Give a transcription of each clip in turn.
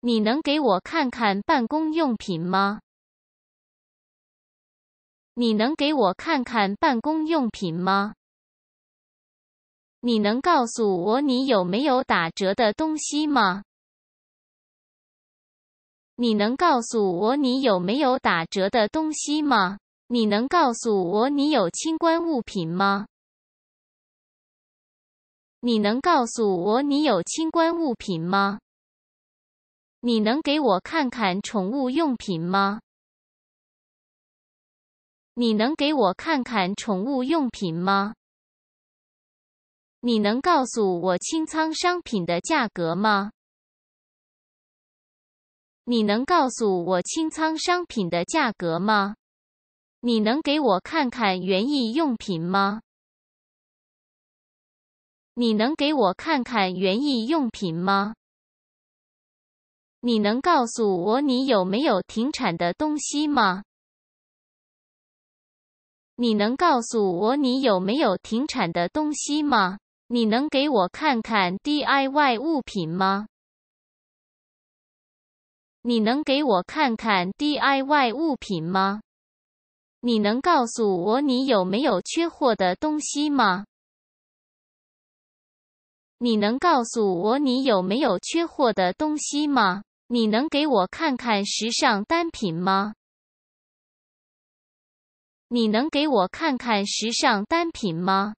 你能给我看看办公用品吗？你能给我看看办公用品吗？你能告诉我你有没有打折的东西吗？你能告诉我你有没有打折的东西吗？你能告诉我你有清关物品吗？你能告诉我你有清关物品吗？你能给我看看宠物用品吗？你能给我看看宠物用品吗？你能告诉我清仓商品的价格吗？你能告诉我清仓商品的价格吗？你能给我看看园艺用品吗？你能给我看看园艺用品吗？你能告诉我你有没有停产的东西吗？你能告诉我你有没有停产的东西吗？你能给我看看 DIY 物品吗？你能给我看看 DIY 物品吗？你能告诉我你有没有缺货的东西吗？你能告诉我你有没有缺货的东西吗？你能给我看看时尚单品吗？你能给我看看时尚单品吗？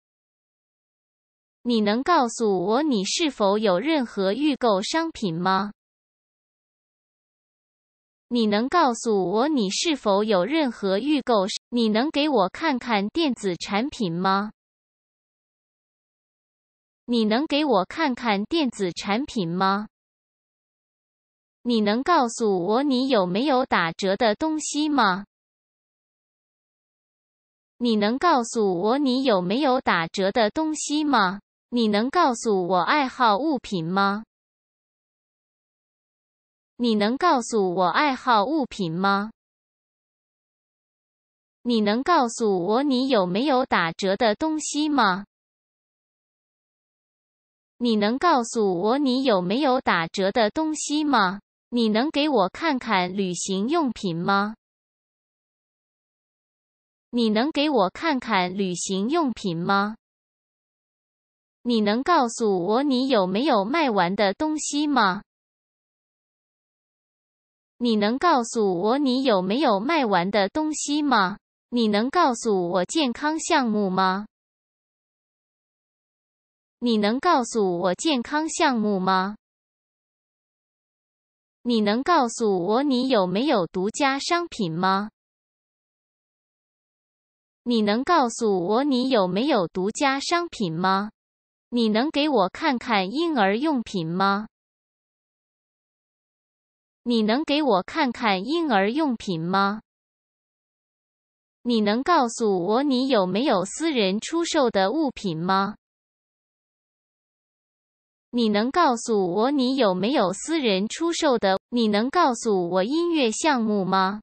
你能告诉我你是否有任何预购商品吗？你能告诉我你是否有任何预购？你能给我看看电子产品吗？你能给我看看电子产品吗？你能告诉我你有没有打折的东西吗？你能告诉我你有没有打折的东西吗？你能告诉我爱好物品吗？你能告诉我爱好物品吗？你能告诉我你有没有打折的东西吗？你能告诉我你有没有打折的东西吗？你能给我看看旅行用品吗？你能给我看看旅行用品吗？你能告诉我你有没有卖完的东西吗？你能告诉我你有没有卖完的东西吗？你能告诉我健康项目吗？你能告诉我健康项目吗？你能告诉我你有没有独家商品吗？你能告诉我你有没有独家商品吗？你能给我看看婴儿用品吗？你能给我看看婴儿用品吗？你能告诉我你有没有私人出售的物品吗？你能告诉我你有没有私人出售的？你能告诉我音乐项目吗？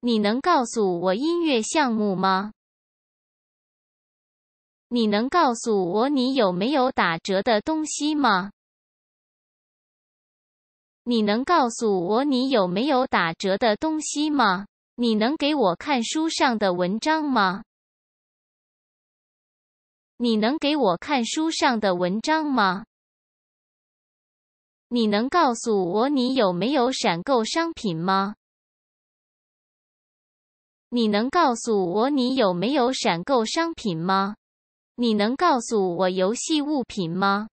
你能告诉我音乐项目吗？你能告诉我你有没有打折的东西吗？你能告诉我你有没有打折的东西吗？你能给我看书上的文章吗？你能给我看书上的文章吗？你能告诉我你有没有闪购商品吗？你能告诉我你有没有闪购商品吗？你能告诉我游戏物品吗？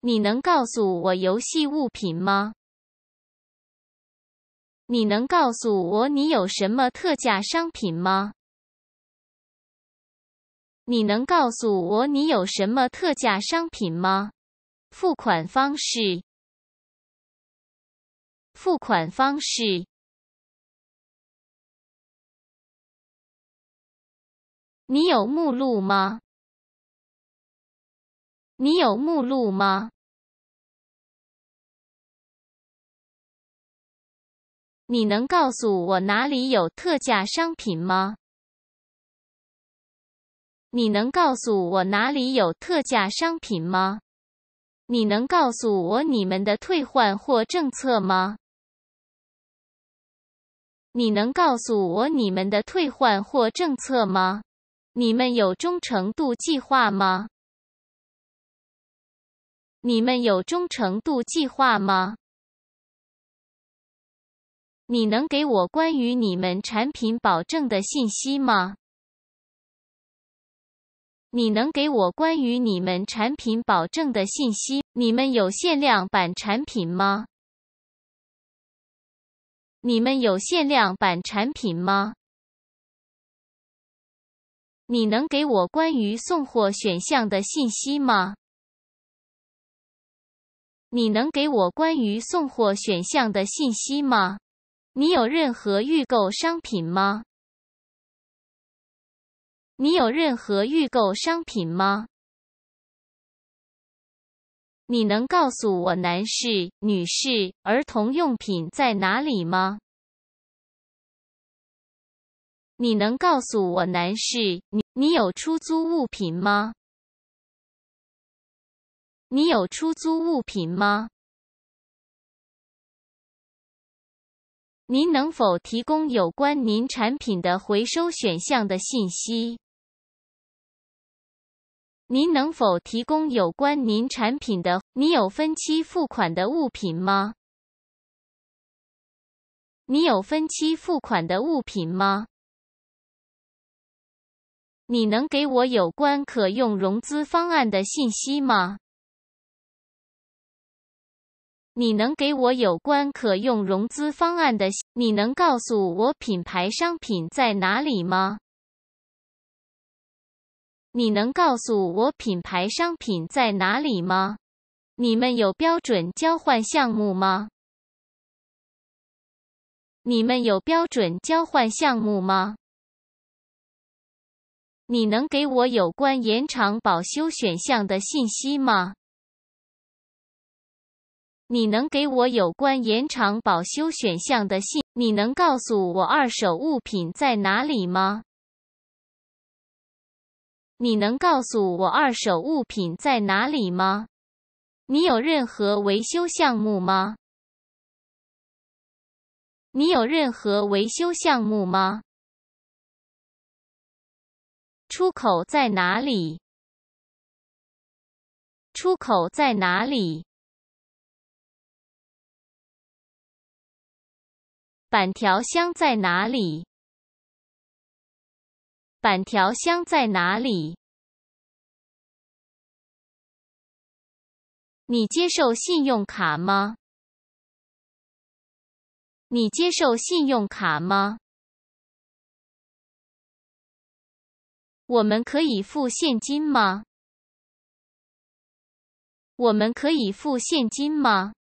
你能告诉我游戏物品吗？你能告诉我你有什么特价商品吗？你能告诉我你有什么特价商品吗？付款方式？付款方式？你有目录吗？你有目录吗？你能告诉我哪里有特价商品吗？你能告诉我哪里有特价商品吗？你能告诉我你们的退换货政策吗？你能告诉我你们的退换货政策吗？你们有忠诚度计划吗？你们有忠诚度计划吗？你能给我关于你们产品保证的信息吗？你能给我关于你们产品保证的信息？你们有限量版产品吗？你们有限量版产品吗？你能给我关于送货选项的信息吗？你能给我关于送货选项的信息吗？你有任何预购商品吗？你有任何预购商品吗？你能告诉我男士、女士、儿童用品在哪里吗？你能告诉我男士？你有出租物品吗？你有出租物品吗？您能否提供有关您产品的回收选项的信息？您能否提供有关您产品的？你有分期付款的物品吗？你有分期付款的物品吗？你能给我有关可用融资方案的信息吗？你能给我有关可用融资方案的？你能告诉我品牌商品在哪里吗？你能告诉我品牌商品在哪里吗？你们有标准交换项目吗？你们有标准交换项目吗？你能给我有关延长保修选项的信息吗？你能给我有关延长保修选项的信？你能告诉我二手物品在哪里吗？你能告诉我二手物品在哪里吗？你有任何维修项目吗？你有任何维修项目吗？出口在哪里？出口在哪里？板条箱在哪里？板条箱在哪里？你接受信用卡吗？你接受信用卡吗？我们可以付现金吗？我们可以付现金吗？